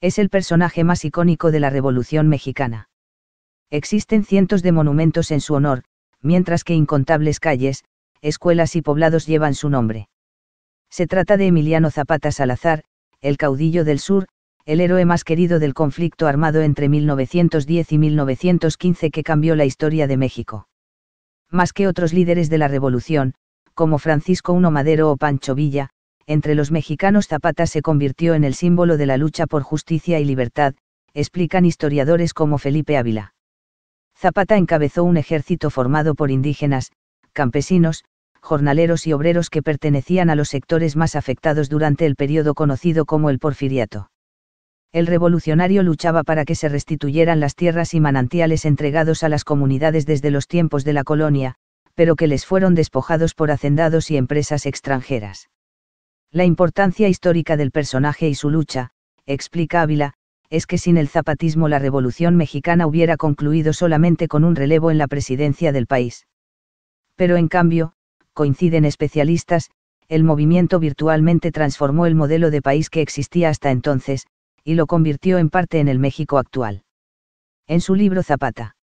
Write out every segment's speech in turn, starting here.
Es el personaje más icónico de la Revolución mexicana. Existen cientos de monumentos en su honor, mientras que incontables calles, escuelas y poblados llevan su nombre. Se trata de Emiliano Zapata Salazar, el caudillo del sur, el héroe más querido del conflicto armado entre 1910 y 1915 que cambió la historia de México. Más que otros líderes de la revolución, como Francisco I Madero o Pancho Villa, entre los mexicanos Zapata se convirtió en el símbolo de la lucha por justicia y libertad, explican historiadores como Felipe Ávila. Zapata encabezó un ejército formado por indígenas, campesinos, jornaleros y obreros que pertenecían a los sectores más afectados durante el periodo conocido como el Porfiriato. El revolucionario luchaba para que se restituyeran las tierras y manantiales entregados a las comunidades desde los tiempos de la colonia, pero que les fueron despojados por hacendados y empresas extranjeras. La importancia histórica del personaje y su lucha, explica Ávila, es que sin el zapatismo la revolución mexicana hubiera concluido solamente con un relevo en la presidencia del país. Pero en cambio, coinciden especialistas, el movimiento virtualmente transformó el modelo de país que existía hasta entonces, y lo convirtió en parte en el México actual. En su libro Zapata.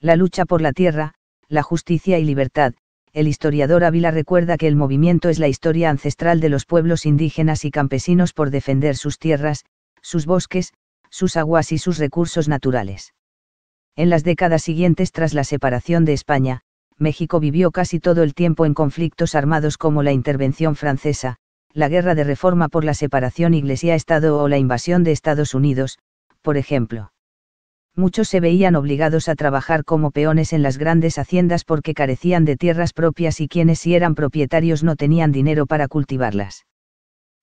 La lucha por la tierra, la justicia y libertad, el historiador Ávila recuerda que el movimiento es la historia ancestral de los pueblos indígenas y campesinos por defender sus tierras, sus bosques, sus aguas y sus recursos naturales. En las décadas siguientes tras la separación de España, México vivió casi todo el tiempo en conflictos armados como la intervención francesa, la guerra de reforma por la separación Iglesia-Estado o la invasión de Estados Unidos, por ejemplo muchos se veían obligados a trabajar como peones en las grandes haciendas porque carecían de tierras propias y quienes si eran propietarios no tenían dinero para cultivarlas.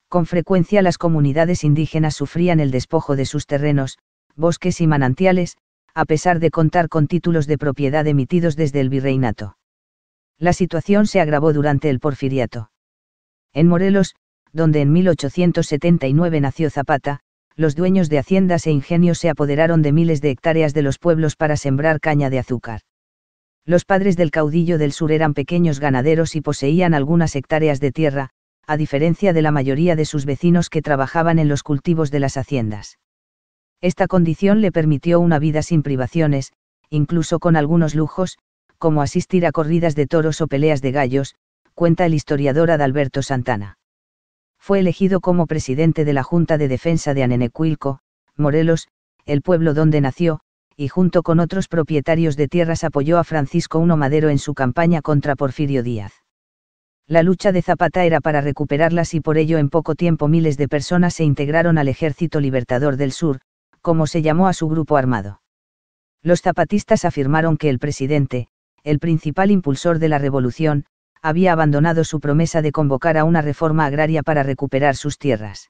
Con frecuencia las comunidades indígenas sufrían el despojo de sus terrenos, bosques y manantiales, a pesar de contar con títulos de propiedad emitidos desde el virreinato. La situación se agravó durante el porfiriato. En Morelos, donde en 1879 nació Zapata, los dueños de haciendas e ingenios se apoderaron de miles de hectáreas de los pueblos para sembrar caña de azúcar. Los padres del caudillo del sur eran pequeños ganaderos y poseían algunas hectáreas de tierra, a diferencia de la mayoría de sus vecinos que trabajaban en los cultivos de las haciendas. Esta condición le permitió una vida sin privaciones, incluso con algunos lujos, como asistir a corridas de toros o peleas de gallos, cuenta el historiador Adalberto Santana fue elegido como presidente de la Junta de Defensa de Anenecuilco, Morelos, el pueblo donde nació, y junto con otros propietarios de tierras apoyó a Francisco I Madero en su campaña contra Porfirio Díaz. La lucha de Zapata era para recuperarlas y por ello en poco tiempo miles de personas se integraron al Ejército Libertador del Sur, como se llamó a su grupo armado. Los zapatistas afirmaron que el presidente, el principal impulsor de la revolución, había abandonado su promesa de convocar a una reforma agraria para recuperar sus tierras.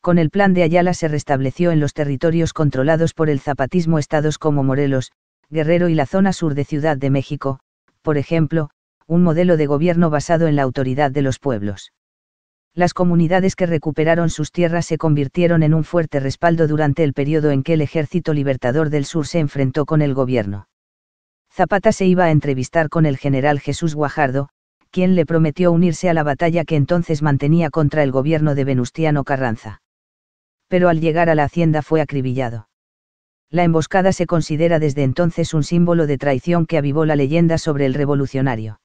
Con el plan de Ayala se restableció en los territorios controlados por el zapatismo estados como Morelos, Guerrero y la zona sur de Ciudad de México, por ejemplo, un modelo de gobierno basado en la autoridad de los pueblos. Las comunidades que recuperaron sus tierras se convirtieron en un fuerte respaldo durante el periodo en que el ejército libertador del sur se enfrentó con el gobierno. Zapata se iba a entrevistar con el general Jesús Guajardo, quien le prometió unirse a la batalla que entonces mantenía contra el gobierno de Venustiano Carranza. Pero al llegar a la hacienda fue acribillado. La emboscada se considera desde entonces un símbolo de traición que avivó la leyenda sobre el revolucionario.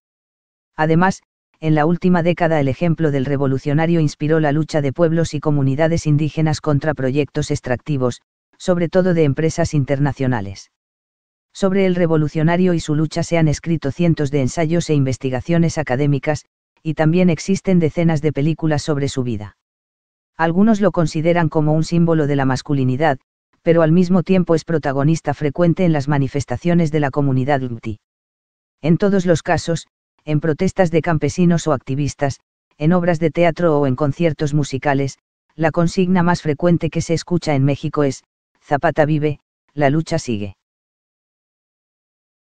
Además, en la última década el ejemplo del revolucionario inspiró la lucha de pueblos y comunidades indígenas contra proyectos extractivos, sobre todo de empresas internacionales. Sobre el revolucionario y su lucha se han escrito cientos de ensayos e investigaciones académicas, y también existen decenas de películas sobre su vida. Algunos lo consideran como un símbolo de la masculinidad, pero al mismo tiempo es protagonista frecuente en las manifestaciones de la comunidad UTI. En todos los casos, en protestas de campesinos o activistas, en obras de teatro o en conciertos musicales, la consigna más frecuente que se escucha en México es, Zapata vive, la lucha sigue.